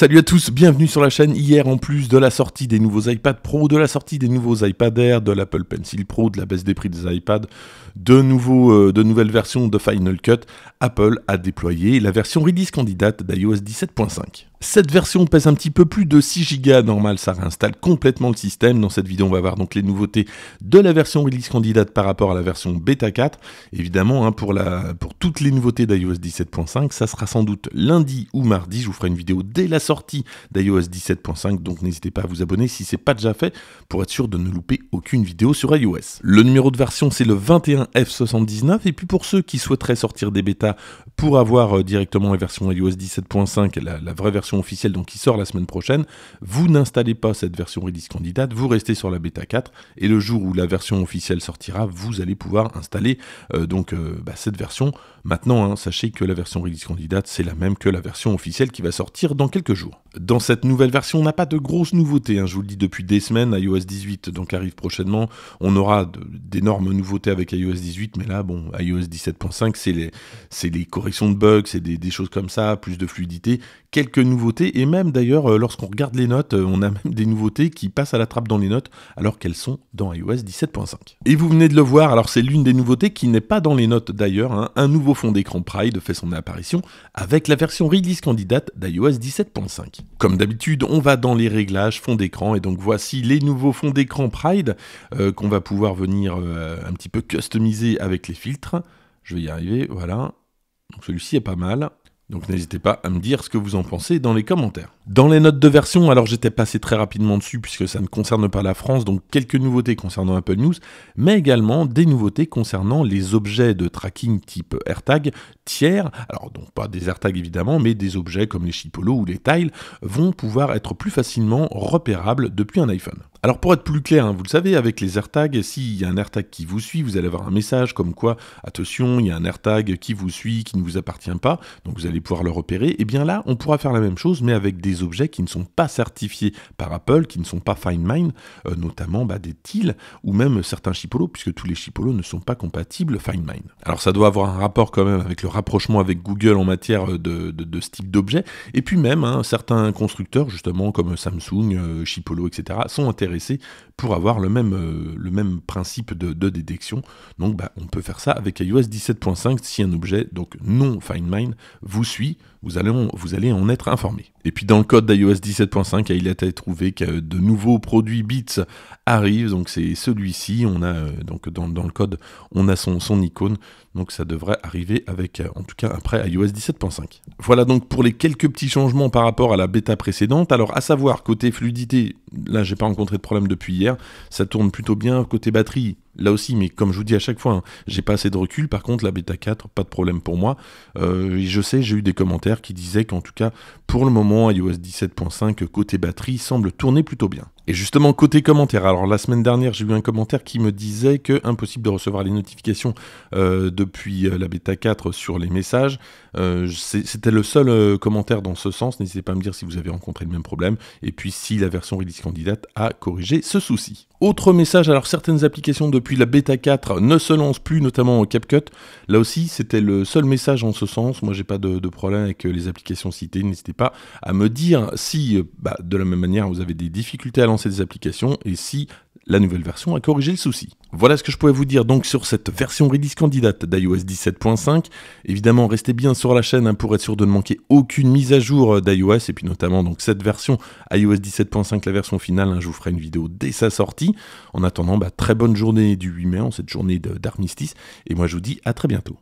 Salut à tous, bienvenue sur la chaîne. Hier, en plus de la sortie des nouveaux iPad Pro, de la sortie des nouveaux iPad Air, de l'Apple Pencil Pro, de la baisse des prix des iPads, de, euh, de nouvelles versions de Final Cut, Apple a déployé la version release candidate d'iOS 17.5. Cette version pèse un petit peu plus de 6 Go normal, ça réinstalle complètement le système. Dans cette vidéo, on va voir donc les nouveautés de la version release candidate par rapport à la version bêta 4. Évidemment, hein, pour, la, pour toutes les nouveautés d'iOS 17.5, ça sera sans doute lundi ou mardi. Je vous ferai une vidéo dès la sortie d'iOS 17.5, donc n'hésitez pas à vous abonner si c'est pas déjà fait pour être sûr de ne louper aucune vidéo sur iOS. Le numéro de version, c'est le 21 F79. Et puis pour ceux qui souhaiteraient sortir des bêtas pour avoir euh, directement la version iOS 17.5, la, vraie version officielle donc qui sort la semaine prochaine, vous n'installez pas cette version release candidate, vous restez sur la bêta 4 et le jour où la version officielle sortira, vous allez pouvoir installer euh, donc euh, bah, cette version. Maintenant, hein. sachez que la version release candidate, c'est la même que la version officielle qui va sortir dans quelques jours. Dans cette nouvelle version, on n'a pas de grosses nouveautés. Hein. je vous le dis depuis des semaines, iOS 18 donc arrive prochainement. On aura d'énormes nouveautés avec iOS 18, mais là, bon, iOS 17.5, c'est les, les corrections de bugs, c'est des, des, choses comme ça, plus de fluidité, quelques nouveautés, et même d'ailleurs, euh, lorsqu'on regarde les notes, euh, on a même des nouveautés qui passent à la trappe dans les notes, alors qu'elles sont dans iOS 17.5. Et vous venez de le voir, alors c'est l'une des nouveautés qui n'est pas dans les notes d'ailleurs, hein. un nouveau fond d'écran Pride fait son apparition avec la version release candidate d'iOS 17.5. Comme d'habitude, on va dans les réglages fond d'écran, et donc voici les nouveaux fonds d'écran Pride euh, qu'on va pouvoir venir un petit peu customiser avec les filtres. Je vais y arriver, voilà. celui-ci est pas mal. Donc n'hésitez pas à me dire ce que vous en pensez dans les commentaires. Dans les notes de version, alors j'étais passé très rapidement dessus puisque ça ne concerne pas la France, donc quelques nouveautés concernant Apple News, mais également des nouveautés concernant les objets de tracking type AirTag tiers, alors donc pas des AirTag évidemment, mais des objets comme les chipolos ou les tiles vont pouvoir être plus facilement repérables depuis un iPhone. Alors pour être plus clair, hein, vous le savez, avec les AirTags, s'il y a un AirTag qui vous suit, vous allez avoir un message comme quoi, attention, il y a un AirTag qui vous suit, qui ne vous appartient pas, donc vous allez pouvoir le repérer. Et eh bien là, on pourra faire la même chose, mais avec des objets qui ne sont pas certifiés par Apple, qui ne sont pas Find euh, notamment bah, des tils ou même certains chipolos, puisque tous les chipolos ne sont pas compatibles Find Alors ça doit avoir un rapport quand même avec le rapprochement avec Google en matière euh, de, ce type d'objet. Et puis même, hein, certains constructeurs, justement, comme Samsung, euh, Chipolo, etc., sont intéressés pour avoir le même, euh, le même principe de, détection. Donc bah, on peut faire ça avec iOS 17.5 si un objet, donc non FindMine, vous suit vous allez, en, vous allez en être informé. Et puis dans le code d'iOS 17.5, il a été trouvé que de nouveaux produits Beats arrivent, donc c'est celui-ci, on a euh, donc dans, le code, on a son, son icône, donc ça devrait arriver avec, euh, en tout cas après iOS 17.5. Voilà donc pour les quelques petits changements par rapport à la bêta précédente, alors à savoir côté fluidité, là j'ai pas rencontré de problème depuis hier, ça tourne plutôt bien, côté batterie, là aussi, mais comme je vous dis à chaque fois, hein, j'ai pas assez de recul. Par contre, la bêta 4, pas de problème pour moi. Euh, et je sais, j'ai eu des commentaires qui disaient qu'en tout cas, pour le moment, iOS 17.5 côté batterie semble tourner plutôt bien. Et justement, côté commentaire. alors la semaine dernière, j'ai eu un commentaire qui me disait que impossible de recevoir les notifications euh, depuis euh, la bêta 4 sur les messages. C'était le seul commentaire dans ce sens. N'hésitez pas à me dire si vous avez rencontré le même problème et puis si la version release candidate a corrigé ce souci. Autre message, alors certaines applications depuis la bêta 4 ne se lancent plus, notamment CapCut. Là aussi, c'était le seul message en ce sens. Moi, j'ai pas de, problème avec euh, les applications citées. N'hésitez pas à me dire si, euh, bah, de la même manière, vous avez des difficultés à lancer des applications et si la nouvelle version a corrigé le souci. Voilà ce que je pouvais vous dire donc sur cette version release candidate d'iOS 17.5. Évidemment, restez bien sur la chaîne hein, pour être sûr de ne manquer aucune mise à jour euh, d'iOS et puis notamment donc cette version iOS 17.5, la version finale. Hein, je vous ferai une vidéo dès sa sortie. En attendant, bah, très bonne journée du 8 mai, en cette journée d'armistice. Et moi, je vous dis à très bientôt.